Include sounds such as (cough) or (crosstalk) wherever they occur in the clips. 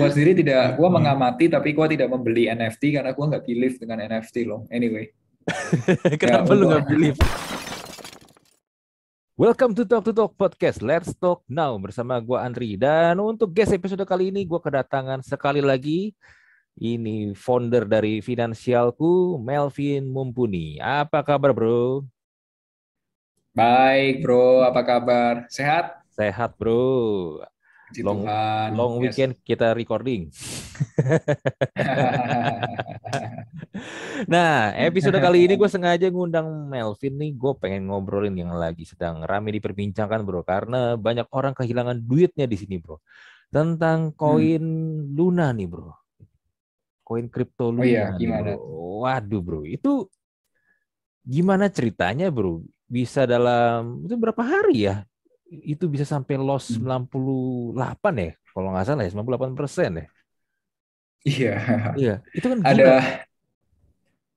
Gua sendiri tidak, gua hmm. mengamati tapi gua tidak membeli NFT karena gua nggak believe dengan NFT loh. Anyway. (laughs) Ya, Kenapa ya, lu nggak believe? Welcome to Talk to Talk Podcast. Let's talk now bersama gua Andri dan untuk guest episode kali ini gua kedatangan sekali lagi ini founder dari Finansialku Melvin Mumpuni. Apa kabar, Bro? Baik, Bro. Apa kabar? Sehat? Sehat, Bro. Puji long, Tuhan. Long yes. weekend kita recording. (laughs) nah, episode kali ini gue sengaja ngundang Melvin nih. Gue pengen ngobrolin yang lagi sedang rame diperbincangkan bro. Karena banyak orang kehilangan duitnya di sini bro. Tentang hmm. koin hmm. Luna nih bro. Koin kripto oh Luna. Oh iya, gimana? Bro. Waduh bro, itu gimana ceritanya bro? Bisa dalam, itu berapa hari ya? itu bisa sampai loss 98 hmm. ya kalau nggak salah ya 98 persen ya iya iya itu kan gila. ada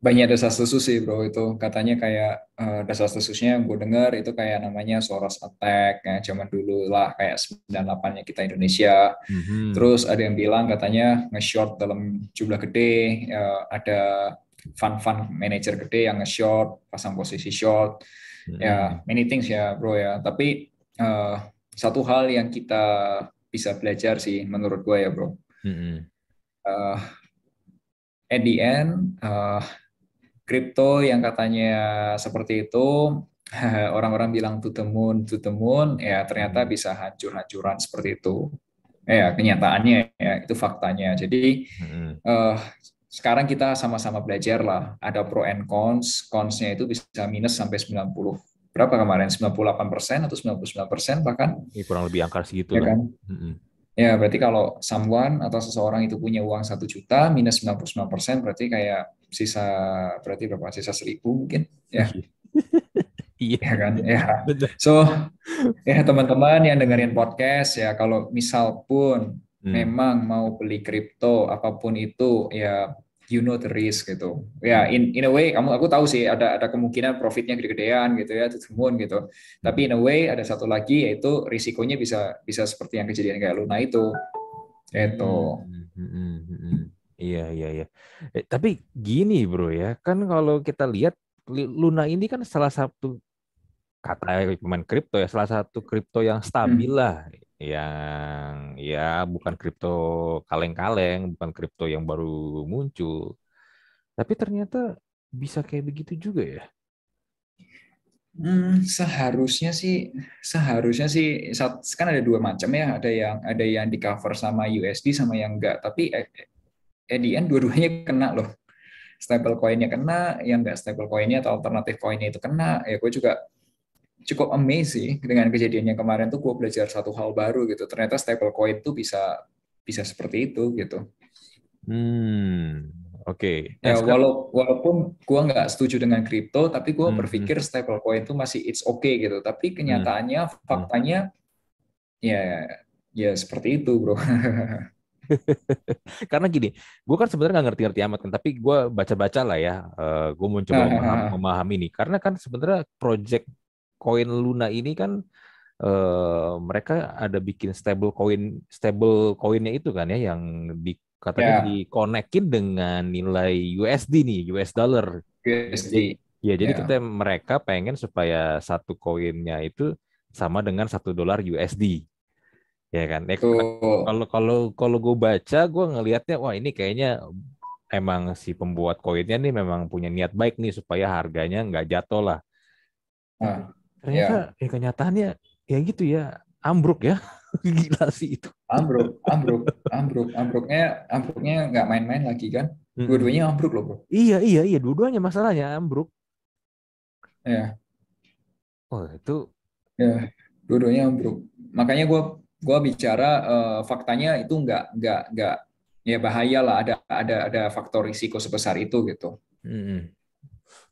banyak ada desus sih bro itu katanya kayak uh, eh, susunya yang gue dengar itu kayak namanya Soros attack ya zaman dulu lah kayak 98 nya kita Indonesia mm-hmm. terus ada yang bilang katanya nge-short dalam jumlah gede uh, ada fun fun manager gede yang nge-short pasang posisi short mm-hmm. ya mhm. many things ya bro ya tapi uh, satu hal yang kita bisa belajar sih menurut gue ya bro. Mm-hmm. Uh, at the end, uh, eh, kripto yang katanya seperti itu (laughs) orang-orang bilang to the moon, to the moon, ya ternyata mm-hmm. bisa hancur-hancuran seperti itu. Ya kenyataannya ya itu faktanya. Jadi uh, sekarang kita sama-sama belajar lah. Ada pro and cons. Consnya itu bisa minus sampai 90 berapa kemarin 98% persen atau 99% persen bahkan ya, kurang lebih angka segitu ya kan mm-hmm. ya berarti kalau someone atau seseorang itu punya uang satu juta minus 99% persen berarti kayak sisa berarti berapa sisa seribu mungkin ya Iya, (laughs) iya. ya kan, ya. So, ya teman-teman yang dengerin podcast ya, kalau misal pun hmm. memang mau beli kripto apapun itu ya you know the risk gitu. Ya, yeah, in in a way kamu aku tahu sih ada ada kemungkinan profitnya gede-gedean gitu ya, to the gitu. Tapi in a way ada satu lagi yaitu risikonya bisa bisa seperti yang kejadian kayak Luna itu. Itu. Hmm, hmm, hmm, iya iya iya. Eh, tapi gini bro ya, kan kalau kita lihat Luna ini kan salah satu kata pemain kripto ya salah satu kripto yang stabil lah yang ya bukan kripto kaleng-kaleng, bukan kripto yang baru muncul. Tapi ternyata bisa kayak begitu juga ya. Hmm, seharusnya sih seharusnya sih saat kan ada dua macam ya ada yang ada yang di cover sama USD sama yang enggak tapi EDN eh, end dua-duanya kena loh stable coinnya kena yang enggak stable coinnya atau alternatif coinnya itu kena ya gue juga cukup amazing dengan kejadian yang kemarin tuh gue belajar satu hal baru gitu. Ternyata stablecoin tuh bisa bisa seperti itu gitu. Hmm, oke. Okay. Ya wala walaupun gue nggak setuju dengan kripto, tapi gue hmm. berpikir hmm. stablecoin itu masih it's okay gitu. Tapi hmm. kenyataannya, hmm. faktanya, ya ya seperti itu bro. (laughs) (laughs) Karena gini, gue kan sebenarnya nggak ngerti-ngerti amat kan, tapi gue baca-baca lah ya. Uh, eh, gue mau ah, ah, ah. memahami, ini. Karena kan sebenarnya project koin Luna ini kan eh, mereka ada bikin stable coin stable koinnya itu kan ya yang dikatakan yeah. dikonekin dengan nilai USD nih, US dollar. USD. Ya, jadi yeah. kita mereka pengen supaya satu koinnya itu sama dengan satu dolar USD. Ya kan? Eh, kalau kalau kalau gue baca, gue ngelihatnya wah ini kayaknya emang si pembuat koinnya nih memang punya niat baik nih supaya harganya nggak jatuh lah. Nah ternyata ya, ya kenyataannya ya gitu ya ambruk ya (laughs) gila sih itu ambruk ambruk ambruk ambruknya ambruknya nggak main-main lagi kan dua-duanya ambruk loh bro iya iya iya dua-duanya masalahnya ambruk ya oh itu ya dua-duanya ambruk makanya gue gue bicara uh, faktanya itu nggak nggak nggak ya bahaya lah ada ada ada faktor risiko sebesar itu gitu hmm.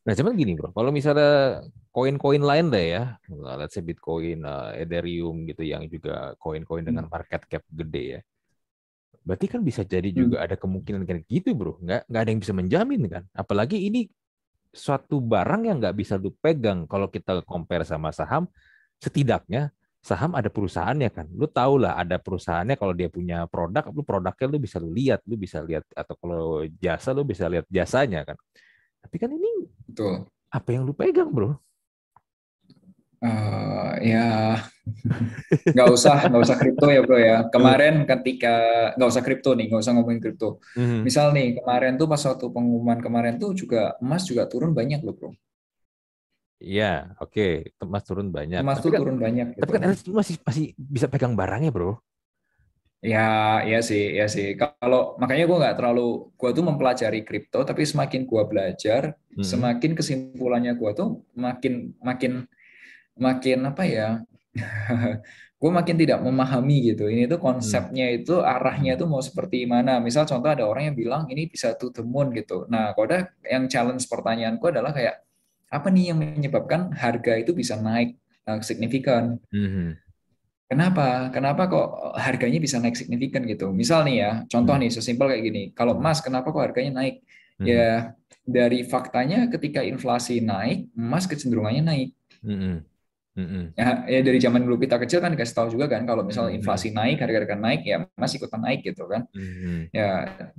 Nah, cuman gini bro, kalau misalnya koin-koin lain deh ya, let's say Bitcoin, uh, Ethereum gitu yang juga koin-koin dengan hmm. market cap gede ya, berarti kan bisa jadi hmm. juga hmm. ada kemungkinan kayak gitu bro, nggak nggak ada yang bisa menjamin kan, apalagi ini suatu barang yang nggak bisa lu pegang kalau kita compare sama saham, setidaknya saham ada perusahaannya kan. Lu tau lah ada perusahaannya kalau dia punya produk, lu produknya lu bisa lu lihat, lu bisa lihat atau kalau jasa lu bisa lihat jasanya kan. Tapi kan ini Betul. Apa yang lu pegang, bro? Uh, ya (laughs) nggak usah nggak usah kripto ya bro ya kemarin ketika nggak usah kripto nih nggak usah ngomongin kripto hmm misal nih kemarin tuh pas waktu pengumuman kemarin tuh juga emas juga turun banyak loh bro Iya, oke, okay. emas turun banyak. Emas tuh kan, turun banyak. Gitu. kan masih masih bisa pegang barangnya, bro. Ya, ya sih, ya sih. Kalau makanya gue nggak terlalu, gue tuh mempelajari kripto, tapi semakin gue belajar, hmm. semakin kesimpulannya gue tuh makin, makin, makin apa ya? (laughs) gue makin tidak memahami gitu. Ini tuh hmm. konsepnya hmm. itu arahnya tuh mau seperti mana. Misal contoh ada orang yang bilang ini bisa to the moon gitu. Nah, kalau ada yang challenge pertanyaanku adalah kayak apa nih yang menyebabkan harga itu bisa naik uh, signifikan? Hmm, hmm. Kenapa? Kenapa kok harganya bisa naik signifikan gitu? Misal nih ya, contoh hmm. nih sesimpel kayak gini. Kalau emas kenapa kok harganya naik? Hmm. Ya dari faktanya ketika inflasi naik, emas kecenderungannya naik. Hmm. Mm-hmm. Ya, ya dari zaman dulu kita kecil kan dikasih tahu juga kan kalau misal inflasi hmm naik harga-harga naik ya emas ikutan naik gitu kan. Mm-hmm. Ya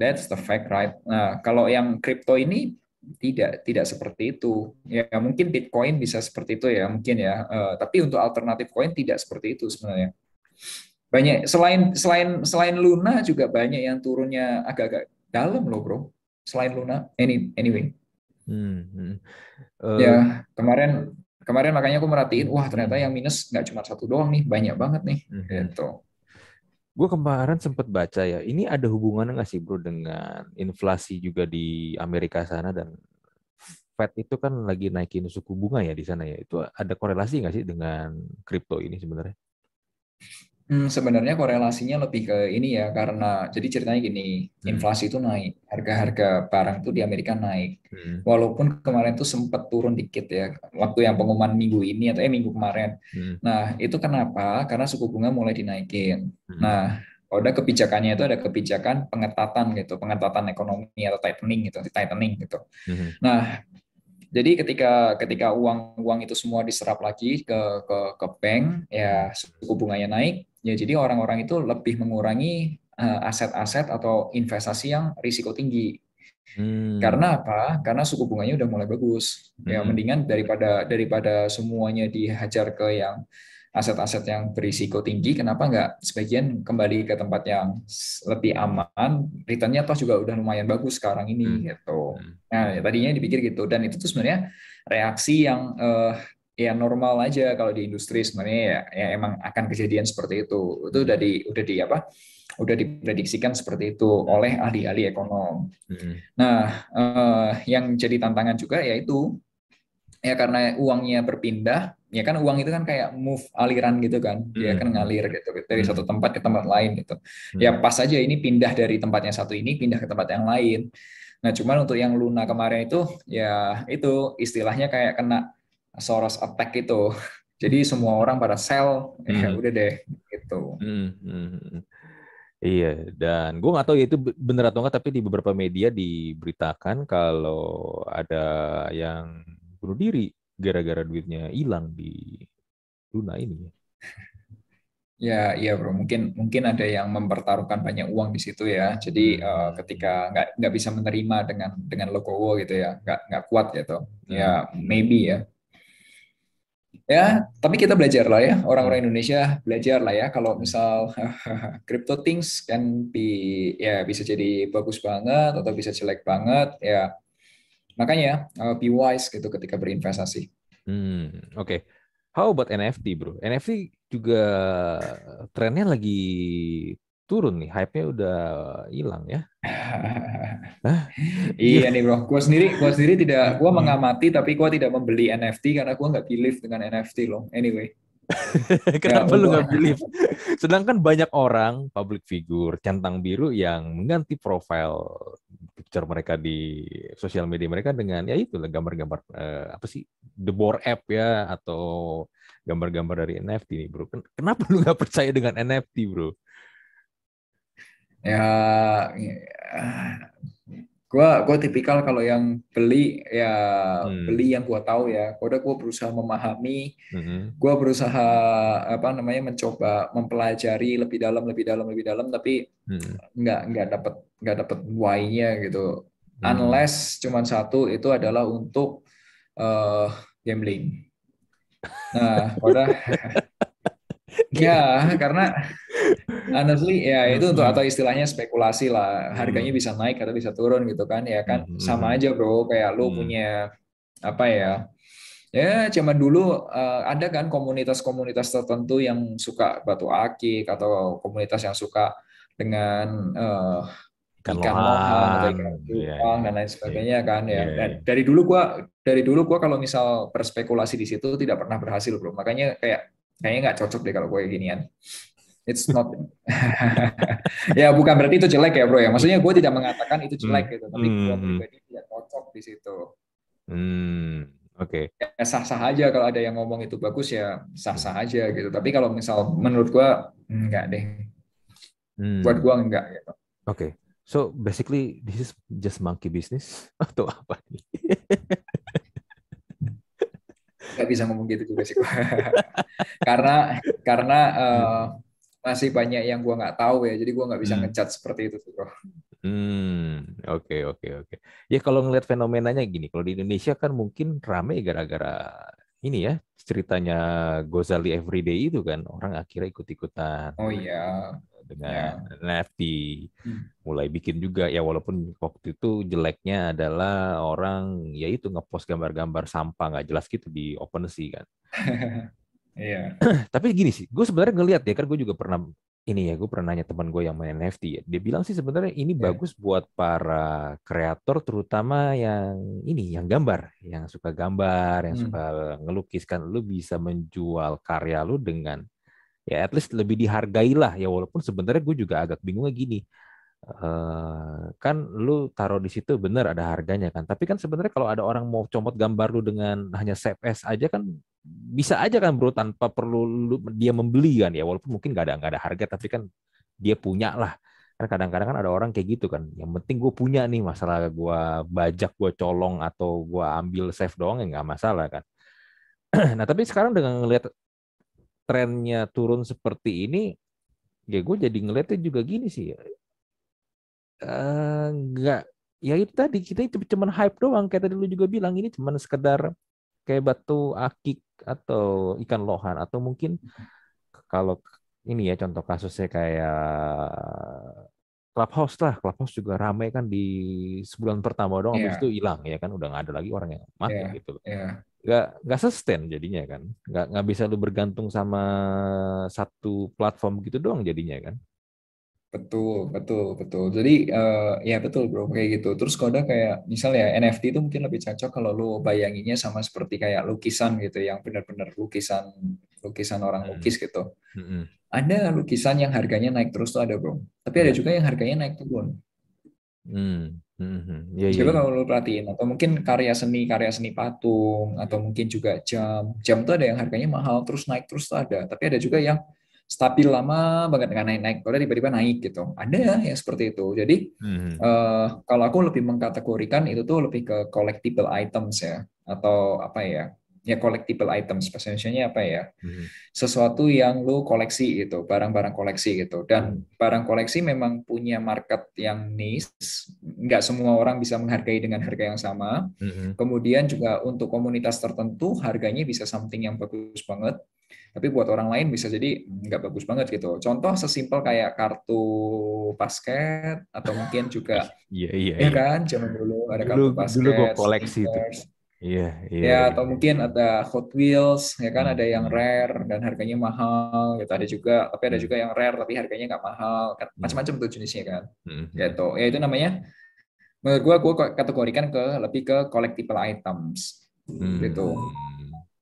that's the fact right. Nah kalau yang kripto ini tidak tidak seperti itu ya mungkin Bitcoin bisa seperti itu ya mungkin ya uh, tapi untuk alternatif koin tidak seperti itu sebenarnya banyak selain selain selain Luna juga banyak yang turunnya agak-agak dalam loh bro selain Luna any, anyway hmm, Uh, ya kemarin kemarin makanya aku merhatiin wah ternyata yang minus nggak cuma satu doang nih banyak banget nih hmm. gitu Gue kemarin sempat baca ya, ini ada hubungan nggak sih bro dengan inflasi juga di Amerika sana dan Fed itu kan lagi naikin suku bunga ya di sana ya. Itu ada korelasi nggak sih dengan kripto ini sebenarnya? Hmm, sebenarnya korelasinya lebih ke ini ya karena jadi ceritanya gini, hmm. inflasi itu naik, harga-harga barang itu di Amerika naik. Hmm. Walaupun kemarin itu sempat turun dikit ya waktu yang pengumuman minggu ini atau eh minggu kemarin. Hmm. Nah, itu kenapa? Karena suku bunga mulai dinaikin. Hmm. Nah, ada kebijakannya itu ada kebijakan pengetatan gitu, pengetatan ekonomi atau tightening gitu, tightening gitu. Hmm. Nah, jadi ketika ketika uang uang itu semua diserap lagi ke ke ke bank ya suku bunganya naik ya jadi orang-orang itu lebih mengurangi eh, aset-aset uh, atau investasi yang risiko tinggi. Hmm. Karena apa? Karena suku bunganya udah mulai bagus. Ya, hmm. Ya mendingan daripada daripada semuanya dihajar ke yang aset-aset yang berisiko tinggi, kenapa nggak sebagian kembali ke tempat yang lebih aman, returnnya toh juga udah lumayan bagus sekarang ini hmm. gitu. Hmm. Nah ya tadinya dipikir gitu dan itu tuh sebenarnya reaksi yang uh, ya normal aja kalau di industri sebenarnya ya, ya emang akan kejadian seperti itu. Itu udah di udah di apa? Udah diprediksikan seperti itu oleh ahli-ahli ekonom. Hmm. Nah eh, yang jadi tantangan juga yaitu ya karena uangnya berpindah ya kan uang itu kan kayak move aliran gitu kan dia ya hmm. kan ngalir gitu dari hmm. satu tempat ke tempat lain gitu ya hmm. ya pas aja ini pindah dari tempatnya satu ini pindah ke tempat yang lain nah cuman untuk yang Luna kemarin itu ya itu istilahnya kayak kena Soros attack itu (laughs) jadi semua orang pada sell ya hmm. ya udah deh gitu hmm. Hmm. hmm, hmm. Iya, dan gue nggak tahu ya itu bener atau enggak, tapi di beberapa media diberitakan kalau ada yang bunuh diri gara-gara duitnya hilang di Luna ini. Ya? (laughs) ya, iya bro. Mungkin mungkin ada yang mempertaruhkan banyak uang di situ ya. Jadi uh, ketika nggak nggak bisa menerima dengan dengan Lokowo gitu ya, nggak nggak kuat ya gitu. Ya, maybe ya. Ya, tapi kita belajar lah ya. Orang-orang hmm. Indonesia belajar lah ya. Kalau misal (laughs) crypto things kan be, ya bisa jadi bagus banget atau bisa jelek banget ya Makanya uh, be wise gitu ketika berinvestasi. Hmm, oke. Okay. How about NFT, Bro? NFT juga trennya lagi turun nih, hype-nya udah hilang ya. (laughs) Iya, iya nih, Bro. gue sendiri gua sendiri tidak gua hmm. mengamati tapi gue tidak membeli NFT karena gue nggak believe dengan NFT loh. Anyway. (laughs) Kenapa lu nggak believe? Sedangkan banyak orang public figure centang biru yang mengganti profile picture mereka di sosial media mereka dengan ya itu gambar-gambar uh, apa sih the board app ya atau gambar-gambar dari NFT nih bro. Kenapa lu nggak percaya dengan NFT bro? Ya, ya gua gua tipikal kalau yang beli ya hmm. beli yang gua tahu ya gua udah gua berusaha memahami hmm. gua berusaha apa namanya mencoba mempelajari lebih dalam lebih dalam lebih dalam tapi hmm. nggak nggak dapet nggak dapat why-nya gitu hmm. unless cuman satu itu adalah untuk uh, gambling nah udah (laughs) Ya, karena honestly ya itu untuk hmm. atau istilahnya spekulasi lah. Harganya hmm. bisa naik atau bisa turun gitu kan. Ya kan hmm, sama aja bro kayak lu punya apa ya? Ya, cuman dulu uh, ada kan komunitas-komunitas tertentu yang suka batu akik atau komunitas yang suka dengan uh, ikan, lohan, lohan atau ikan yeah, iya, dan lain iya. sebagainya yeah, kan ya. Yeah. Iya. Dari dulu gua dari dulu gua kalau misal perspekulasi di situ tidak pernah berhasil, Bro. Makanya kayak kayaknya nggak cocok deh kalau gue ginian it's not (laughs) ya bukan berarti itu jelek ya bro ya maksudnya gue tidak mengatakan itu hmm. jelek gitu tapi hmm. gue pribadi tidak cocok di situ hmm. oke okay. ya, sah sah aja kalau ada yang ngomong itu bagus ya sah sah aja gitu tapi kalau misal menurut gue enggak deh hmm. buat gue enggak gitu oke okay. so basically this is just monkey business (laughs) atau apa nih nggak bisa ngomong gitu juga sih (laughs) karena karena uh, masih banyak yang gue nggak tahu ya jadi gue nggak bisa hmm. ngecat seperti itu tuh hmm oke okay, oke okay, oke okay. ya kalau ngelihat fenomenanya gini kalau di Indonesia kan mungkin rame gara-gara ini ya ceritanya Gozali Everyday itu kan orang akhirnya ikut-ikutan oh iya dengan yeah. NFT. Hmm. Mulai bikin juga ya walaupun waktu itu jeleknya adalah orang ya itu ngepost gambar-gambar sampah nggak jelas gitu di open OpenSea kan. (laughs) Iya. yeah. (clears throat) Tapi gini sih, gue sebenarnya ngelihat ya kan gue juga pernah ini ya gue pernah nanya teman gue yang main NFT ya. Dia bilang sih sebenarnya ini yeah. bagus buat para kreator terutama yang ini yang gambar, yang suka gambar, yang hmm. suka ngelukiskan kan lu bisa menjual karya lu dengan ya at least lebih dihargailah ya walaupun sebenarnya gue juga agak bingungnya gini uh, kan lu taruh di situ bener ada harganya kan tapi kan sebenarnya kalau ada orang mau comot gambar lu dengan hanya CPS aja kan bisa aja kan bro tanpa perlu lu, dia membeli kan ya walaupun mungkin gak ada nggak ada harga tapi kan dia punya lah kan kadang-kadang kan ada orang kayak gitu kan yang penting gue punya nih masalah gue bajak gue colong atau gue ambil save doang ya nggak masalah kan (clears throat) nah tapi sekarang dengan ngelihat trennya turun seperti ini, ya gue jadi ngeliatnya juga gini sih. Enggak, eh, uh, ya itu tadi kita cuma hype doang. Kayak tadi lu juga bilang ini cuma sekedar kayak batu akik atau ikan lohan atau mungkin kalau ini ya contoh kasusnya kayak clubhouse lah clubhouse juga ramai kan di sebulan pertama dong yeah. habis iya. itu hilang ya kan udah nggak ada lagi orang yang mati yeah. gitu yeah nggak nggak sustain jadinya kan nggak nggak bisa lu bergantung sama satu platform gitu doang jadinya kan betul betul betul jadi uh, ya betul bro kayak gitu terus koda kayak misalnya NFT itu mungkin lebih cocok kalau lu bayanginnya sama seperti kayak lukisan gitu yang benar-benar lukisan lukisan orang hmm. lukis gitu hmm. ada lukisan yang harganya naik terus tuh ada bro tapi ada hmm. juga yang harganya naik turun hmm. Mm-hmm. Yeah, Coba yeah. kalau lo perhatiin atau mungkin karya seni karya seni patung atau mungkin juga jam jam tuh ada yang harganya mahal terus naik terus tuh ada tapi ada juga yang stabil lama banget nggak naik naik kalau tiba-tiba naik gitu ada yang seperti itu jadi mm-hmm. uh, kalau aku lebih mengkategorikan itu tuh lebih ke collectible items ya atau apa ya ya collectible items bahasa Indonesia apa ya hmm. sesuatu yang lu koleksi gitu barang-barang koleksi gitu dan hmm. barang koleksi memang punya market yang niche nggak semua orang bisa menghargai dengan harga yang sama hmm. kemudian juga untuk komunitas tertentu harganya bisa something yang bagus banget tapi buat orang lain bisa jadi nggak bagus banget gitu. Contoh sesimpel kayak kartu basket atau mungkin juga (laughs) iya iya ya iya. kan zaman dulu ada kartu dulu, basket. Dulu gue koleksi itu. Iya, iya. Ya, iya. atau mungkin ada Hot Wheels, ya kan ada yang hmm. rare dan harganya mahal, gitu. Ada juga, tapi ada hmm. juga yang rare tapi harganya nggak mahal, kan, hmm. macam-macam tuh jenisnya kan. Hmm. Gitu. Ya itu namanya menurut gua gua kategorikan ke lebih ke collectible items. Gitu.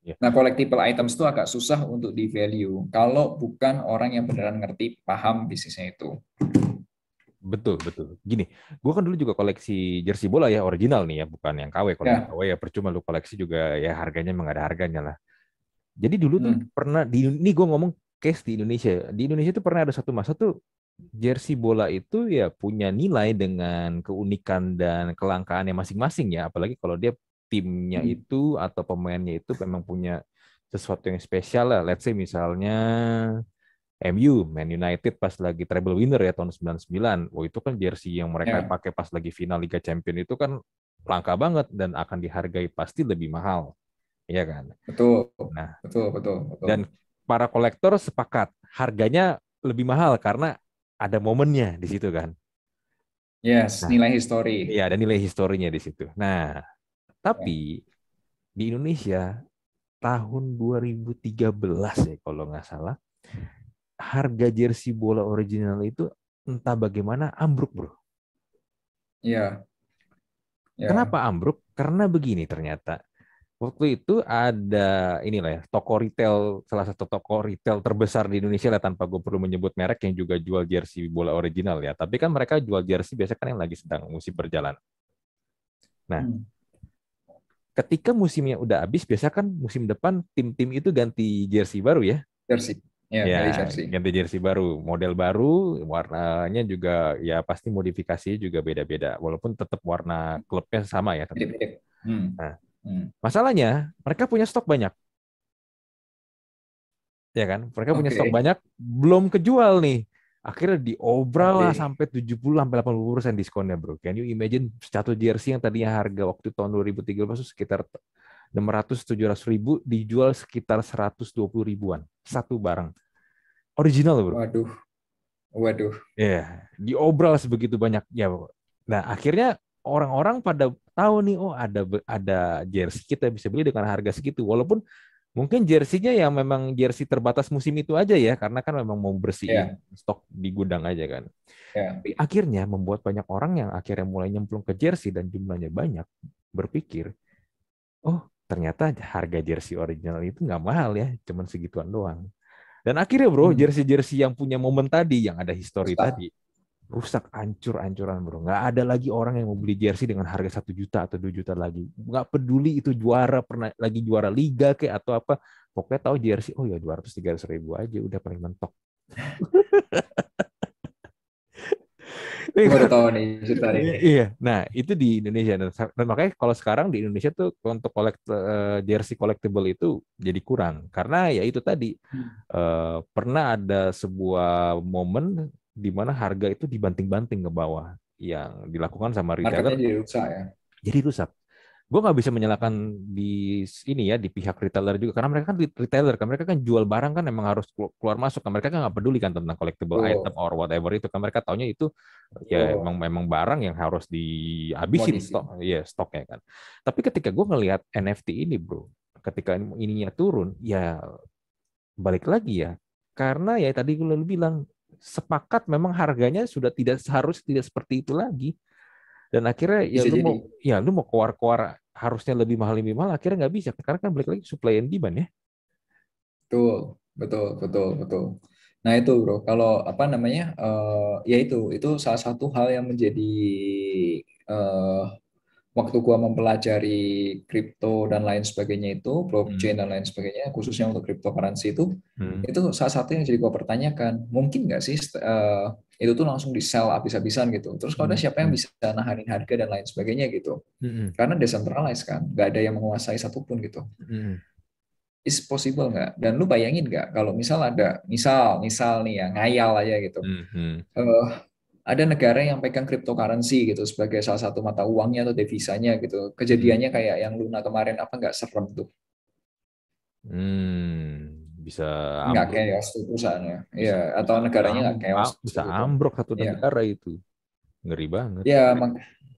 Ya. Nah, collectible items itu agak susah untuk di value kalau bukan orang yang beneran ngerti paham bisnisnya itu. Betul, betul. Gini, gue kan dulu juga koleksi jersey bola ya, original nih ya, bukan yang KW. Kalau yeah. Ya. KW ya percuma lu koleksi juga ya harganya memang ada harganya lah. Jadi dulu hmm. tuh pernah, di, ini gue ngomong case di Indonesia. Di Indonesia tuh pernah ada satu masa tuh jersey bola itu ya punya nilai dengan keunikan dan kelangkaannya masing-masing ya. Apalagi kalau dia timnya hmm. itu atau pemainnya itu memang punya sesuatu yang spesial lah. Let's say misalnya MU, Man United pas lagi treble winner ya tahun 99. Wah, itu kan jersey yang mereka yeah. pakai pas lagi final Liga Champion itu kan langka banget dan akan dihargai pasti lebih mahal. Iya kan? Betul. Nah, betul, betul, betul. Dan para kolektor sepakat harganya lebih mahal karena ada momennya di situ kan. Yes, nah, nilai histori. Iya, ada nilai historinya di situ. Nah, tapi yeah. di Indonesia tahun 2013 ya kalau nggak salah harga jersey bola original itu entah bagaimana ambruk, Bro. Iya. Yeah. Yeah. Kenapa ambruk? Karena begini ternyata. Waktu itu ada inilah ya, toko retail salah satu toko retail terbesar di Indonesia lah tanpa gue perlu menyebut merek yang juga jual jersey bola original ya. Tapi kan mereka jual jersey biasa kan yang lagi sedang musim berjalan. Nah, hmm ketika musimnya udah habis, biasa kan musim depan tim-tim itu ganti jersey baru ya. Jersey. Iya, ya, ya ganti jersey. ganti jersey baru, model baru, warnanya juga ya pasti modifikasi juga beda-beda, walaupun tetap warna klubnya sama ya. Tetap. Hmm. Nah, hmm. masalahnya mereka punya stok banyak, ya kan? Mereka okay. punya stok banyak, belum kejual nih. Akhirnya diobral okay. lah sampai 70 sampai 80 persen diskonnya bro. Can you imagine satu jersey yang tadinya harga waktu tahun 2013 itu sekitar 600-700 ribu dijual sekitar 120 ribuan satu barang original loh bro waduh waduh ya yeah. diobral sebegitu banyak ya bro. nah akhirnya orang-orang pada tahu nih oh ada ada jersey kita bisa beli dengan harga segitu walaupun mungkin jersinya yang memang jersey terbatas musim itu aja ya karena kan memang mau bersihin yeah. stok di gudang aja kan yeah. tapi akhirnya membuat banyak orang yang akhirnya mulai nyemplung ke jersey dan jumlahnya banyak berpikir oh ternyata harga jersey original itu nggak mahal ya, cuman segituan doang. Dan akhirnya bro, hmm. jersey-jersey yang punya momen tadi, yang ada histori tadi, rusak, ancur-ancuran bro. Nggak ada lagi orang yang mau beli jersey dengan harga satu juta atau 2 juta lagi. Nggak peduli itu juara, pernah lagi juara liga kayak atau apa. Pokoknya tahu jersey, oh ya 200-300 ribu aja, udah paling mentok. (laughs) baru tahu nih cerita ini. Iya, iya. Nah, itu di Indonesia. Dan makanya kalau sekarang di Indonesia tuh untuk collect, uh, jersey collectible itu jadi kurang. Karena ya itu tadi. Uh, pernah ada sebuah momen di mana harga itu dibanting-banting ke bawah. Yang dilakukan sama retailer. Marketnya jadi rusak ya? Jadi rusak gue nggak bisa menyalahkan di ini ya di pihak retailer juga karena mereka kan retailer kan mereka kan jual barang kan emang harus keluar masuk kan mereka kan nggak peduli kan tentang collectible oh. item or whatever itu kan mereka taunya itu ya oh. emang memang barang yang harus dihabisin Modisi. stok ya stoknya kan tapi ketika gue ngelihat NFT ini bro ketika ininya turun ya balik lagi ya karena ya tadi gue bilang sepakat memang harganya sudah tidak harus tidak seperti itu lagi dan akhirnya ya lu mau ya lu mau keluar-keluar harusnya lebih mahal lebih mahal akhirnya nggak bisa karena kan balik lagi supply and demand ya betul betul betul betul nah itu bro kalau apa namanya uh, ya itu itu salah satu hal yang menjadi uh, waktu gua mempelajari kripto dan lain sebagainya itu blockchain hmm. dan lain sebagainya khususnya untuk cryptocurrency itu hmm. itu salah satu yang jadi gua pertanyakan mungkin nggak sih uh, itu tuh langsung di sell habis-habisan gitu terus kalau hmm. ada siapa yang hmm. bisa nahanin harga dan lain sebagainya gitu hmm, hmm. karena decentralized kan nggak ada yang menguasai satupun gitu hmm. is possible nggak dan lu bayangin nggak kalau misal ada misal misal nih ya ngayal aja gitu hmm. uh, ada negara yang pegang cryptocurrency gitu sebagai salah satu mata uangnya atau devisanya gitu. Kejadiannya hmm. kayak yang Luna kemarin apa nggak serem tuh? Hmm, bisa nggak kayak tuh perusahaannya, ya atau negaranya nggak kayak? Bisa gitu. ambruk satu iya. negara ya. itu, ngeri banget. Iya mak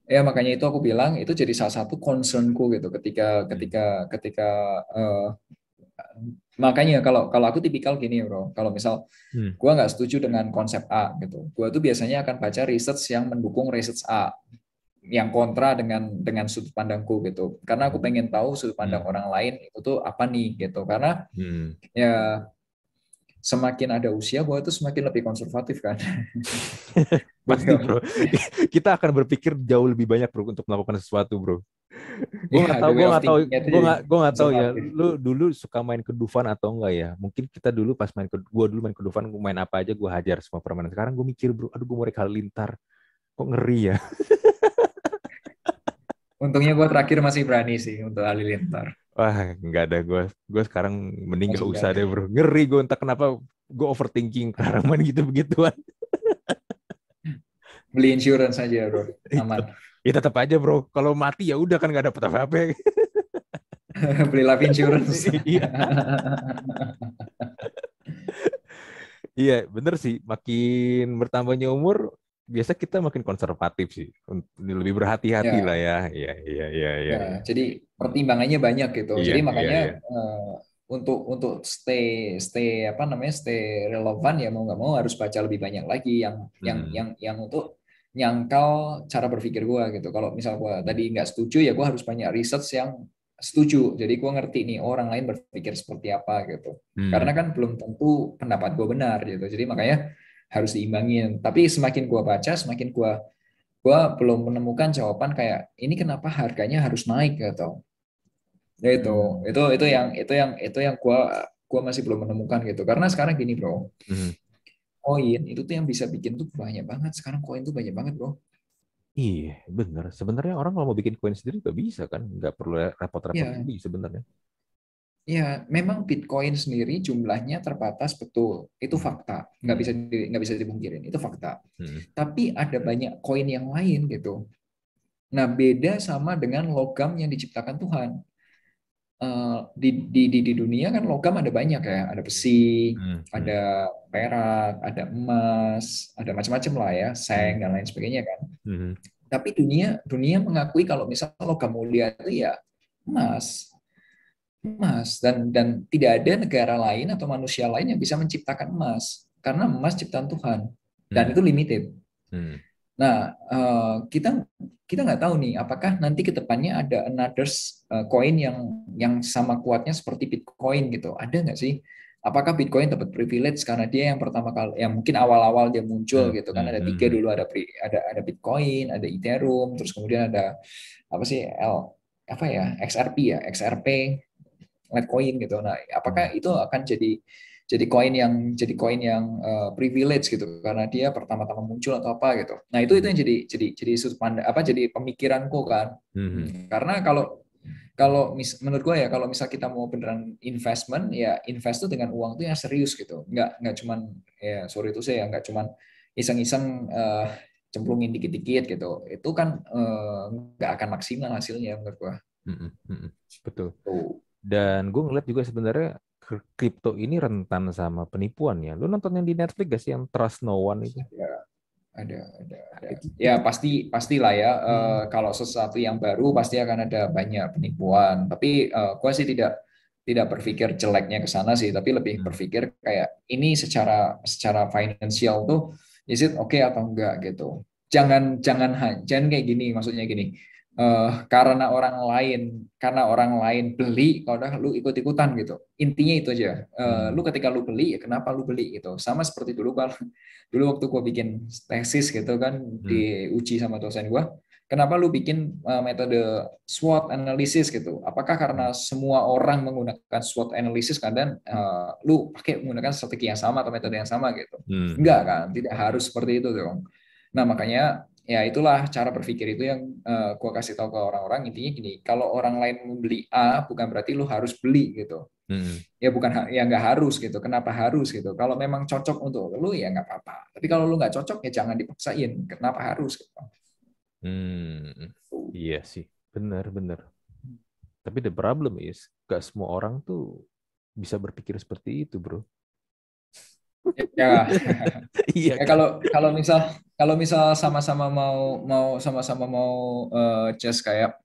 ya makanya itu aku bilang itu jadi salah satu concernku gitu ketika ketika hmm. ketika uh, makanya kalau kalau aku tipikal gini bro kalau misal hmm. gue nggak setuju dengan konsep A gitu gue tuh biasanya akan baca research yang mendukung research A yang kontra dengan dengan sudut pandangku gitu karena aku pengen tahu sudut pandang hmm. orang lain itu tuh apa nih gitu karena hmm. ya semakin ada usia gue tuh semakin lebih konservatif kan (laughs) pasti bro (laughs) kita akan berpikir jauh lebih banyak bro untuk melakukan sesuatu bro gue iya, nggak tau gue nggak tau gue nggak gue nggak tahu ya lu dulu suka main ke Dufan atau enggak ya mungkin kita dulu pas main ke gue dulu main ke Dufan gue main apa aja gue hajar semua permainan sekarang gue mikir bro aduh gue mau lintar kok ngeri ya (laughs) untungnya gue terakhir masih berani sih untuk halilintar wah nggak ada gue gue sekarang mending gak usah deh bro ngeri gue entah kenapa gue overthinking (laughs) karena main gitu begituan beli insurance aja bro aman ya tetap aja bro kalau mati ya udah kan nggak dapet apa-apa (laughs) beli life insurance (laughs) iya iya bener sih makin bertambahnya umur biasa kita makin konservatif sih lebih berhati-hati ya. lah ya iya iya iya, iya ya. ya, jadi pertimbangannya banyak gitu ya, jadi iya, makanya ya, ya. Uh, untuk untuk stay stay apa namanya stay relevan ya mau nggak mau harus baca lebih banyak lagi yang hmm. yang yang yang untuk nyangkal cara berpikir gue gitu. Kalau misal gue hmm. tadi nggak setuju ya gue harus banyak research yang setuju. Jadi gue ngerti nih orang lain berpikir seperti apa gitu. Hmm. Karena kan belum tentu pendapat gue benar gitu. Jadi makanya harus diimbangin. Tapi semakin gue baca, semakin gue gue belum menemukan jawaban kayak ini kenapa harganya harus naik gitu. Ya itu, hmm. itu itu yang itu yang itu yang gue gue masih belum menemukan gitu. Karena sekarang gini bro, hmm koin itu tuh yang bisa bikin tuh banyak banget. Sekarang koin tuh banyak banget, bro. Iya, bener. Sebenarnya orang kalau mau bikin koin sendiri juga bisa kan, nggak perlu repot-repot ya. sebenarnya. Ya, memang Bitcoin sendiri jumlahnya terbatas betul. Itu hmm. fakta, nggak hmm. bisa nggak bisa dipungkirin. Itu fakta. Hmm. Tapi ada banyak koin yang lain gitu. Nah, beda sama dengan logam yang diciptakan Tuhan. Eh, di, di, di, di dunia kan logam ada banyak ya, ada besi, hmm. hmm. ada perak, ada emas, ada macam-macam lah ya, seng hmm. dan lain sebagainya kan. Hmm. Tapi dunia dunia mengakui kalau misalnya logam mulia itu ya emas, emas dan dan tidak ada negara lain atau manusia lain yang bisa menciptakan emas karena emas ciptaan Tuhan dan hmm. itu limited. Hmm. Nah, eh, kita kita nggak tahu nih apakah nanti ke depannya ada another eh, coin yang yang sama kuatnya seperti Bitcoin gitu. Ada nggak sih? Apakah Bitcoin dapat privilege karena dia yang pertama kali yang mungkin awal-awal dia muncul hmm, gitu hmm, kan ada tiga hmm. dulu ada ada ada Bitcoin, ada Ethereum, terus kemudian ada apa sih L apa ya XRP ya XRP Litecoin gitu. Nah, apakah itu akan jadi jadi koin yang jadi koin yang uh, privilege gitu karena dia pertama-tama muncul atau apa gitu. Nah itu itu yang jadi jadi jadi sudut pandang apa jadi pemikiranku kan. Mm-hmm. Karena kalau kalau mis, menurut gue ya kalau misal kita mau beneran investment ya invest tuh dengan uang tuh yang serius gitu. Nggak nggak cuman ya sorry itu saya ya, enggak nggak cuman iseng-iseng uh, cemplungin dikit-dikit gitu. Itu kan uh, nggak akan maksimal hasilnya menurut gue. Mm-hmm. Hmm, hmm, hmm. Betul. oh. Dan gue ngeliat juga sebenarnya kripto ini rentan sama penipuan ya. Lu nonton yang di Netflix gak sih yang Trust No One itu? Ya, ada, ada, ada. Ya pasti, pastilah ya. Eh, hmm. Uh, kalau sesuatu yang baru pasti akan ada banyak penipuan. Tapi uh, eh, gue sih tidak tidak berpikir jeleknya ke sana sih, tapi lebih hmm. berpikir kayak ini secara secara finansial tuh is it oke okay atau enggak gitu. Jangan jangan jangan kayak gini, maksudnya gini uh, karena orang lain karena orang lain beli kalau udah lu ikut ikutan gitu intinya itu aja uh, lu ketika lu beli ya kenapa lu beli gitu sama seperti dulu kalau (laughs) dulu waktu gua bikin tesis gitu kan hmm. diuji sama dosen gua kenapa lu bikin uh, metode SWOT analysis gitu apakah karena hmm. semua orang menggunakan SWOT analysis kan dan uh, lu pakai menggunakan strategi yang sama atau metode yang sama gitu hmm. enggak kan tidak harus seperti itu dong nah makanya ya itulah cara berpikir itu yang uh, gua kasih tahu ke orang-orang intinya gini kalau orang lain membeli A bukan berarti lu harus beli gitu hmm. ya bukan ya nggak harus gitu kenapa harus gitu kalau memang cocok untuk lu ya nggak apa-apa tapi kalau lu nggak cocok ya jangan dipaksain kenapa harus gitu hmm. iya sih benar-benar tapi the problem is gak semua orang tuh bisa berpikir seperti itu bro ya. (laughs) iya. ya kan? kalau kalau misal kalau misal sama-sama mau mau sama-sama mau uh, just kayak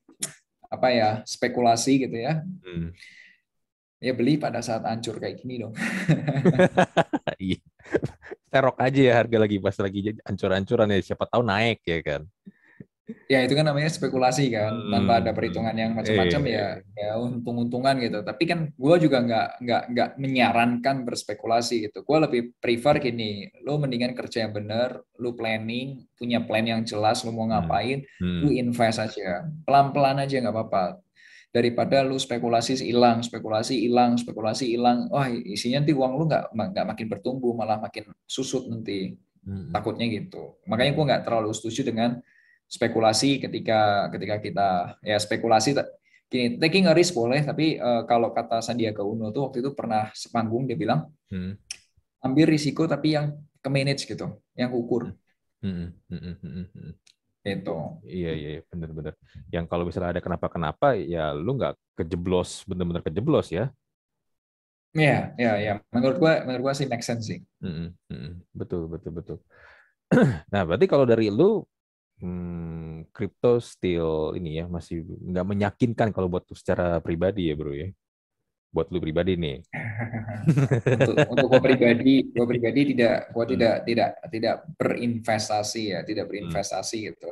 apa ya spekulasi gitu ya. Hmm. Ya beli pada saat hancur kayak gini dong. (laughs) Iya. Terok aja ya harga lagi pas lagi hancur-hancuran ya siapa tahu naik ya kan ya itu kan namanya spekulasi kan hmm. tanpa ada perhitungan yang macam-macam iya, ya iya, iya. ya untung-untungan gitu tapi kan gue juga nggak nggak nggak menyarankan berspekulasi gitu gue lebih prefer gini lo mendingan kerja yang benar lo planning punya plan yang jelas lo mau hmm. ngapain hmm. lo invest aja pelan-pelan aja nggak apa-apa daripada lu spekulasi hilang, spekulasi hilang, spekulasi hilang. Wah, isinya nanti uang lu nggak nggak makin bertumbuh, malah makin susut nanti. Takutnya gitu. Makanya gue nggak terlalu setuju dengan spekulasi ketika ketika kita ya spekulasi gini taking a risk boleh tapi uh, kalau kata Sandiaga Uno tuh waktu itu pernah sepanggung dia bilang hmm. ambil risiko tapi yang ke manage gitu yang ukur hmm. Hmm. Hmm. hmm, hmm, hmm itu iya iya, iya benar-benar yang kalau misalnya ada kenapa-kenapa ya lu nggak kejeblos benar-benar kejeblos ya Iya, ya iya. Menurut gua, menurut gua sih make sense sih. Mm -hmm. Betul, betul, betul. (clears throat) nah, berarti kalau dari lu hmm, still ini ya masih nggak meyakinkan kalau buat secara pribadi ya bro ya buat lu pribadi nih (laughs) untuk, untuk gua pribadi lo pribadi tidak gua hmm. tidak tidak tidak berinvestasi ya tidak hmm. berinvestasi hmm. gitu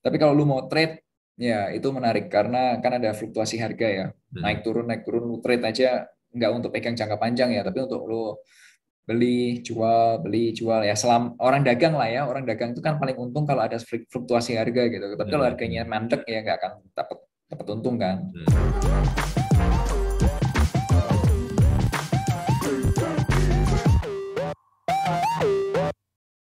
tapi kalau lu mau trade ya itu menarik karena kan ada fluktuasi harga ya hmm. naik turun naik turun lu trade aja nggak untuk pegang jangka panjang ya tapi untuk lu beli jual beli jual ya selam orang dagang lah ya orang dagang itu kan paling untung kalau ada fluktuasi harga gitu tapi kalau hmm. harganya mandek ya nggak akan dapat dapat untung kan hmm.